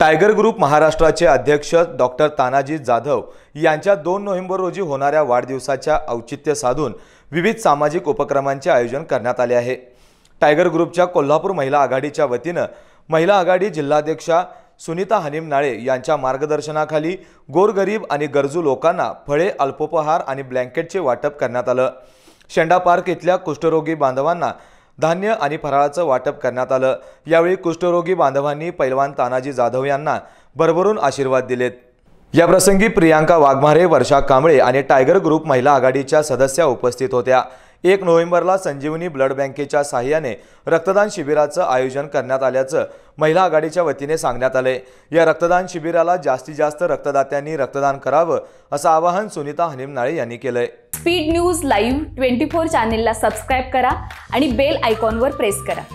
tiger group महाराष्ट्राचे अध्यक्ष doctor Tanaji Jadhav यांच्या दोन नोव्हेंबर रोजी होणाऱ्या वाढदिवसाच्या औचित्य साधून विविध सामाजिक उपक्रमांचे आयोजन करण्यात आले आहे टायगर ग्रुपच्या कोल्हापूर महिला आघाडीच्या वतीनं महिला आघाडी जिल्हाध्यक्षा सुनीता हनीम नाळे यांच्या मार्गदर्शनाखाली गोरगरीब आणि गरजू लोकांना फळे अल्पोपहार आणि ब्लँकेटचे वाटप करण्यात आलं शेंडा पार्क इथल्या कुष्ठरोगी बांधवांना धान्य आणि फराळाचं वाटप करण्यात आलं यावेळी कुष्ठरोगी बांधवांनी पैलवान तानाजी जाधव यांना भरभरून आशीर्वाद दिलेत या प्रसंगी प्रियांका वाघमारे वर्षा कांबळे आणि टायगर ग्रुप महिला आघाडीच्या सदस्या उपस्थित होत्या एक नोव्हेंबरला संजीवनी ब्लड बँकेच्या सहाय्याने रक्तदान शिबिराचं आयोजन करण्यात आल्याचं महिला आघाडीच्या वतीने सांगण्यात आले या रक्तदान शिबिराला जास्तीत जास्त रक्तदात्यांनी रक्तदान करावं असं आवाहन सुनीता हनिमनाळे यांनी केलंय speed news live twenty four चॅनेलला सबस्क्राईब करा आणि बेल आयकॉनवर प्रेस करा